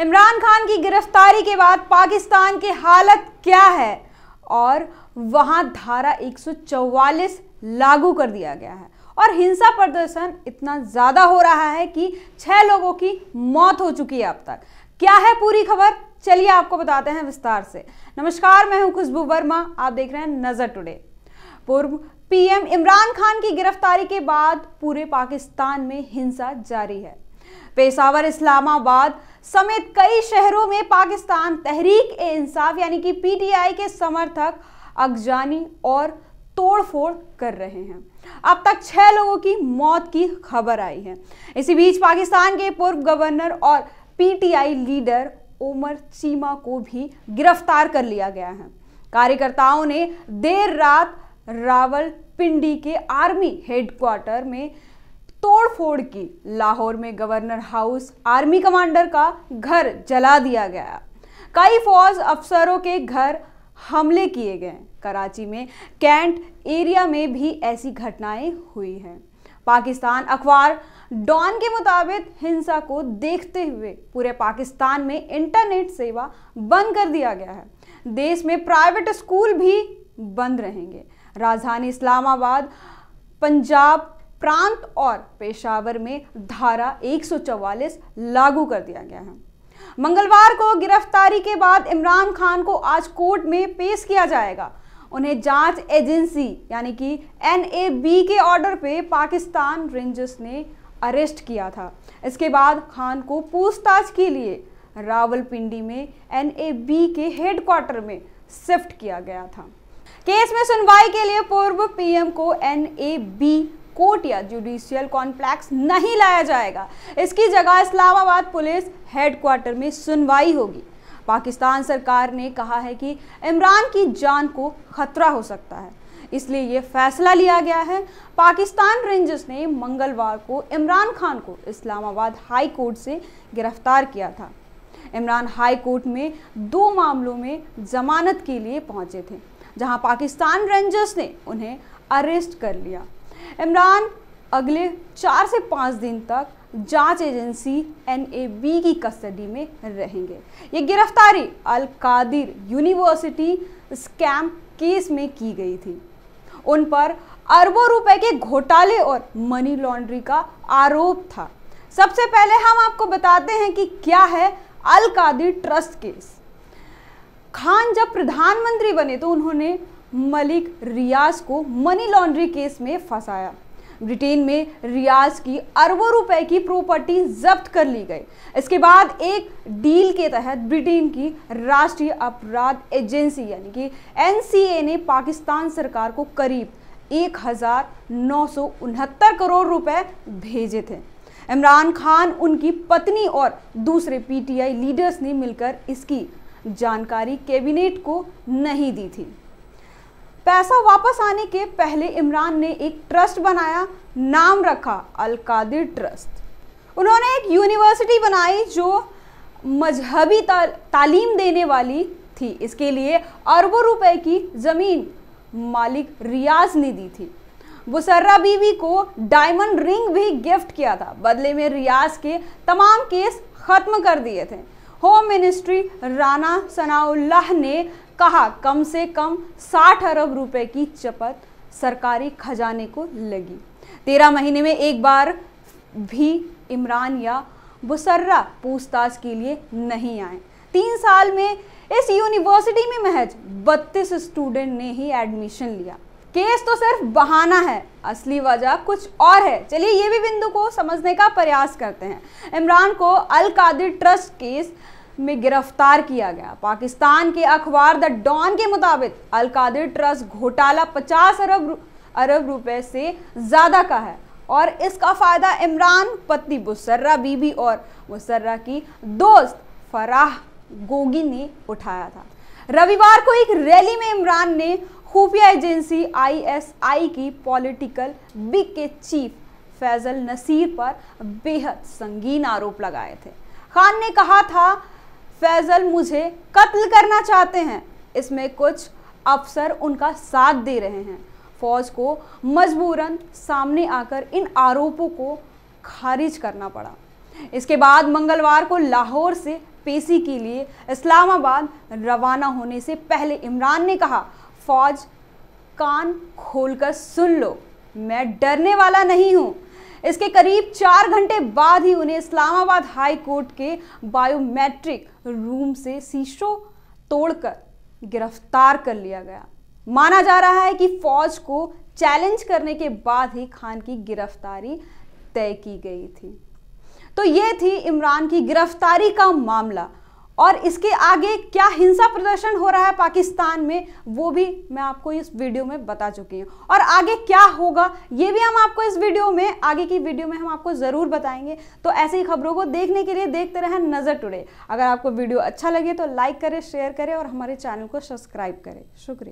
इमरान खान की गिरफ्तारी के बाद पाकिस्तान की हालत क्या है और वहां धारा 144 लागू कर दिया गया है और हिंसा प्रदर्शन इतना ज़्यादा हो रहा है कि छह लोगों की मौत हो चुकी है अब तक क्या है पूरी खबर चलिए आपको बताते हैं विस्तार से नमस्कार मैं हूं खुशबू वर्मा आप देख रहे हैं नज़र टुडे पूर्व पीएम इमरान खान की गिरफ्तारी के बाद पूरे पाकिस्तान में हिंसा जारी है पेशावर इस्लामाबाद समेत कई शहरों में पाकिस्तान तहरीक ए इंसाफ यानी कि पीटीआई के समर्थक अगजानी और तोड़फोड़ कर रहे हैं अब तक छह लोगों की मौत की खबर आई है इसी बीच पाकिस्तान के पूर्व गवर्नर और पीटीआई लीडर उमर चीमा को भी गिरफ्तार कर लिया गया है कार्यकर्ताओं ने देर रात रावल पिंडी के आर्मी हेडक्वार्टर में तोड़फोड़ की लाहौर में गवर्नर हाउस आर्मी कमांडर का घर जला दिया गया कई फौज अफसरों के घर हमले किए गए कराची में कैंट एरिया में भी ऐसी घटनाएं हुई हैं पाकिस्तान अखबार डॉन के मुताबिक हिंसा को देखते हुए पूरे पाकिस्तान में इंटरनेट सेवा बंद कर दिया गया है देश में प्राइवेट स्कूल भी बंद रहेंगे राजधानी इस्लामाबाद पंजाब प्रांत और पेशावर में धारा 144 लागू कर दिया गया है मंगलवार को गिरफ्तारी के बाद इमरान खान को आज कोर्ट में पेश किया जाएगा उन्हें जांच एजेंसी यानी कि एन के ऑर्डर पे पाकिस्तान रेंजर्स ने अरेस्ट किया था इसके बाद खान को पूछताछ के लिए रावलपिंडी में एन के हेडक्वार्टर में शिफ्ट किया गया था केस में सुनवाई के लिए पूर्व पीएम को एन कोर्ट या जुडिशियल कॉम्प्लेक्स नहीं लाया जाएगा इसकी जगह इस्लामाबाद पुलिस हेडक्वार्टर में सुनवाई होगी पाकिस्तान सरकार ने कहा है कि इमरान की जान को खतरा हो सकता है इसलिए ये फैसला लिया गया है पाकिस्तान रेंजर्स ने मंगलवार को इमरान खान को इस्लामाबाद हाई कोर्ट से गिरफ्तार किया था इमरान हाई कोर्ट में दो मामलों में जमानत के लिए पहुंचे थे जहां पाकिस्तान रेंजर्स ने उन्हें अरेस्ट कर लिया इमरान अगले चार से पाँच दिन तक जांच एजेंसी एन की कस्टडी में रहेंगे ये गिरफ्तारी Al Qadir university scam case में की गई थी उन पर अरबों रुपए के घोटाले और मनी लॉन्ड्री का आरोप था सबसे पहले हम आपको बताते हैं कि क्या है अल कादिर ट्रस्ट केस खान जब प्रधानमंत्री बने तो उन्होंने मलिक रियाज को मनी लॉन्ड्री केस में फंसाया ब्रिटेन में रियाज की अरबों रुपए की प्रॉपर्टी जब्त कर ली गई इसके बाद एक डील के तहत ब्रिटेन की राष्ट्रीय अपराध एजेंसी यानी कि एनसीए ने पाकिस्तान सरकार को करीब एक करोड़ रुपए भेजे थे इमरान खान उनकी पत्नी और दूसरे पीटीआई लीडर्स ने मिलकर इसकी जानकारी कैबिनेट को नहीं दी थी पैसा वापस आने के पहले इमरान ने एक ट्रस्ट बनाया नाम रखा अलकादिर ट्रस्ट उन्होंने एक यूनिवर्सिटी बनाई जो मजहबी ता, तालीम देने वाली थी इसके लिए अरबों रुपए की ज़मीन मालिक रियाज ने दी थी बुसर्रा बीवी को डायमंड रिंग भी गिफ्ट किया था बदले में रियाज के तमाम केस खत्म कर दिए थे होम मिनिस्ट्री राना सनाउल्लाह ने कहा कम से कम 60 अरब रुपए की चपत सरकारी खजाने को लगी तेरह महीने में एक बार भी इमरान या बुसर्रा पूछताछ के लिए नहीं आए तीन साल में इस यूनिवर्सिटी में महज 32 स्टूडेंट ने ही एडमिशन लिया केस तो सिर्फ बहाना है असली वजह कुछ और है चलिए ये भी बिंदु को समझने का प्रयास करते हैं इमरान को अल कादिर ट्रस्ट केस में गिरफ्तार किया गया पाकिस्तान के अखबार द डॉन के मुताबिक अल कादिर ट्रस्ट घोटाला 50 अरब रु, अरब रुपए से ज़्यादा का है और इसका फ़ायदा इमरान पत्नी बुसर्रा बीबी और मुसर्रा की दोस्त फराह गोगी ने उठाया था रविवार को एक रैली में इमरान ने खुफिया एजेंसी आईएसआई की पॉलिटिकल बिग के चीफ फैजल नसीर पर बेहद संगीन आरोप लगाए थे खान ने कहा था फैजल मुझे कत्ल करना चाहते हैं इसमें कुछ अफसर उनका साथ दे रहे हैं फौज को मजबूरन सामने आकर इन आरोपों को खारिज करना पड़ा इसके बाद मंगलवार को लाहौर से पेशी के लिए इस्लामाबाद रवाना होने से पहले इमरान ने कहा फौज कान खोलकर सुन लो मैं डरने वाला नहीं हूँ इसके करीब चार घंटे बाद ही उन्हें इस्लामाबाद हाई कोर्ट के बायोमेट्रिक रूम से शीशो तोड़कर गिरफ्तार कर लिया गया माना जा रहा है कि फौज को चैलेंज करने के बाद ही खान की गिरफ्तारी तय की गई थी तो ये थी इमरान की गिरफ्तारी का मामला और इसके आगे क्या हिंसा प्रदर्शन हो रहा है पाकिस्तान में वो भी मैं आपको इस वीडियो में बता चुकी हूँ और आगे क्या होगा ये भी हम आपको इस वीडियो में आगे की वीडियो में हम आपको ज़रूर बताएंगे तो ऐसी ही खबरों को देखने के लिए देखते रहें नज़र टुडे अगर आपको वीडियो अच्छा लगे तो लाइक करें शेयर करें और हमारे चैनल को सब्सक्राइब करें शुक्रिया